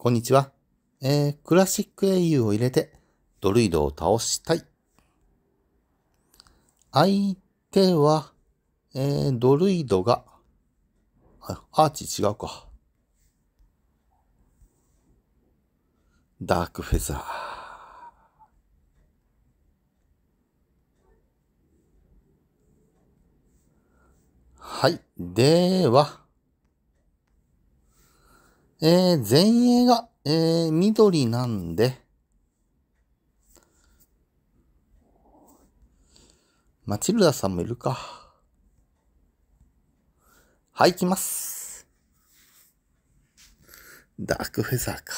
こんにちは。えー、クラシック英雄を入れて、ドルイドを倒したい。相手は、えー、ドルイドが、あ、アーチ違うか。ダークフェザー。はい。では、えー、前衛が、えー、緑なんで、マチルダさんもいるか。はい、行きます。ダークフェザーか。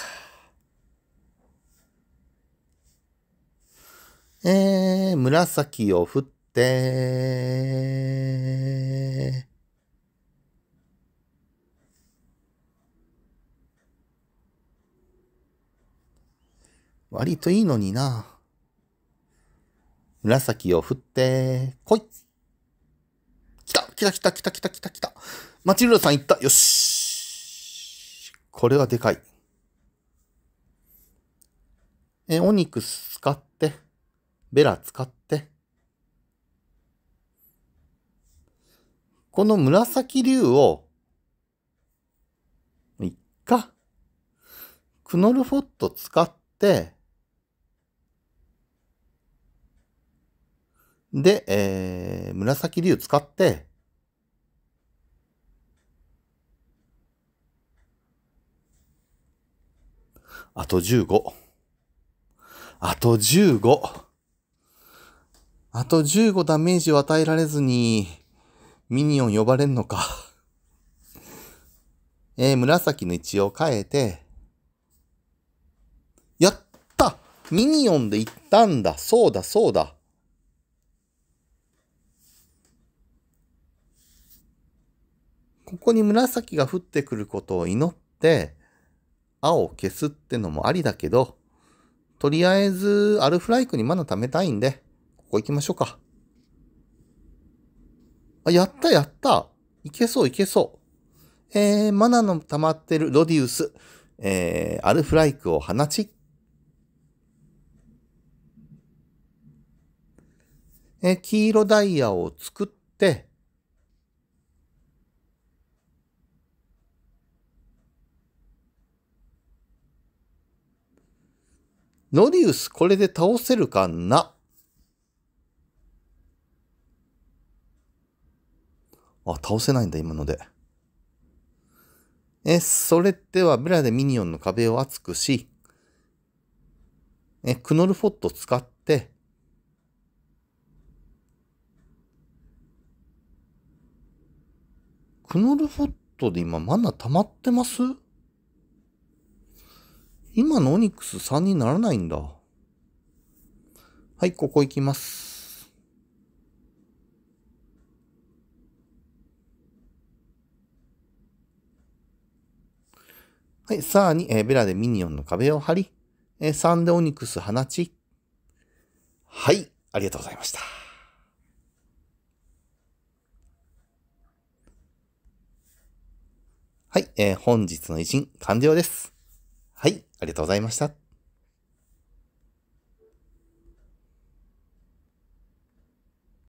えー、紫を振って、割といいのにな。紫を振って、来い来た来た来た来た来た来た来たマチルダさん行ったよしこれはでかい。え、お肉使って、ベラ使って、この紫竜を、いっか、クノルフォット使って、で、えー、紫竜使って、あと15。あと15。あと15ダメージを与えられずに、ミニオン呼ばれんのか。えー、紫の位置を変えて、やったミニオンで行ったんだそうだそうだここに紫が降ってくることを祈って、青を消すってのもありだけど、とりあえず、アルフライクにマナ貯めたいんで、ここ行きましょうか。あ、やったやったいけそういけそう。えー、マナの溜まってるロディウス、えー、アルフライクを放ち。えー、黄色ダイヤを作って、ノリウスこれで倒せるかなあ、倒せないんだ、今ので。え、それでは、ブラでミニオンの壁を厚くし、え、クノルフォット使って、クノルフォットで今マナ溜まってます今のオニックス3にならないんだ。はい、ここ行きます。はい、さらに、えー、ベラでミニオンの壁を張り、えー、3でオニックス放ち。はい、ありがとうございました。はい、えー、本日の偉人完了です。はい、ありがとうございました。